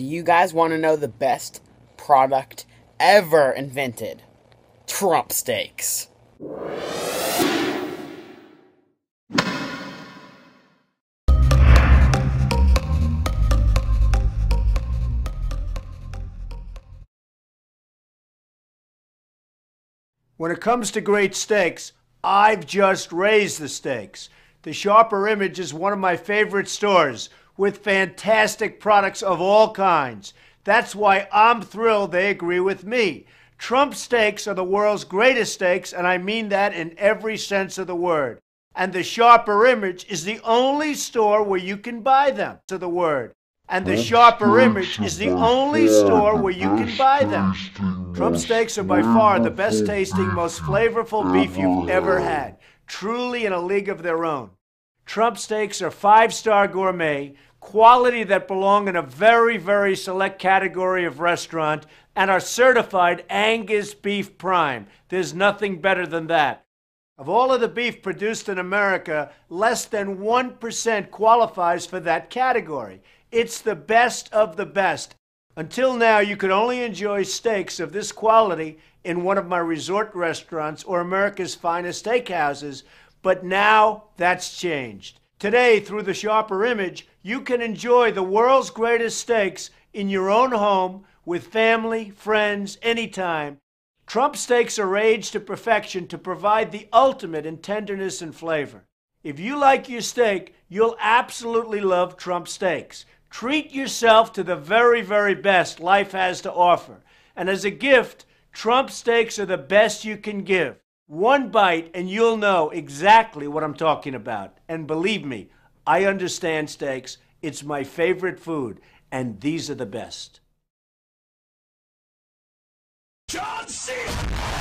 Do you guys want to know the best product ever invented? Trump steaks. When it comes to great steaks, I've just raised the stakes. The Sharper Image is one of my favorite stores with fantastic products of all kinds. That's why I'm thrilled they agree with me. Trump steaks are the world's greatest steaks, and I mean that in every sense of the word. And the Sharper Image is the only store where you can buy them, to the word. And the Sharper Image is the only store where you can buy them. Trump steaks are by far the best tasting, most flavorful beef you've ever had. Truly in a league of their own. Trump steaks are five star gourmet quality that belong in a very, very select category of restaurant and are certified Angus Beef Prime. There's nothing better than that. Of all of the beef produced in America, less than 1% qualifies for that category. It's the best of the best. Until now, you could only enjoy steaks of this quality in one of my resort restaurants or America's finest steakhouses, but now that's changed. Today, through the sharper image, you can enjoy the world's greatest steaks in your own home with family, friends, anytime. Trump steaks are aged to perfection to provide the ultimate in tenderness and flavor. If you like your steak, you'll absolutely love Trump steaks. Treat yourself to the very, very best life has to offer. And as a gift, Trump steaks are the best you can give. One bite, and you'll know exactly what I'm talking about. And believe me, I understand steaks. It's my favorite food, and these are the best. John